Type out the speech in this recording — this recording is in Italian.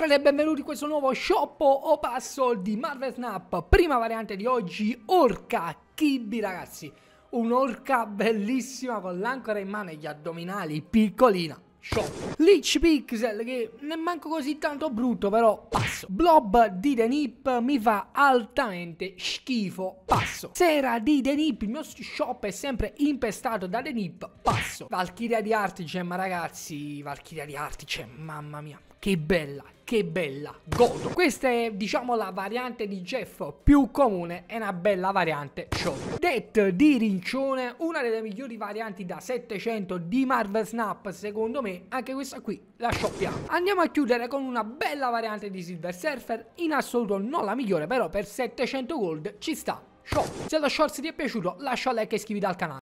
Frate e benvenuti in questo nuovo shop o passo di Marvel Snap Prima variante di oggi, Orca Kibi ragazzi Un'orca bellissima con l'ancora in mano e gli addominali, piccolina Shop Lich Pixel che manco così tanto brutto però passo Blob di Denip mi fa altamente schifo passo Sera di Denip il mio shop è sempre impestato da Denip passo Valchiria di Articem ragazzi Valchiria di Articem mamma mia che bella, che bella, godo. Questa è diciamo la variante di Jeff più comune, è una bella variante short. Det di rincione, una delle migliori varianti da 700 di Marvel Snap secondo me, anche questa qui la shoppiamo. Andiamo a chiudere con una bella variante di Silver Surfer, in assoluto non la migliore però per 700 gold ci sta. Shop. Se lo short ti è piaciuto lascia like e iscriviti al canale.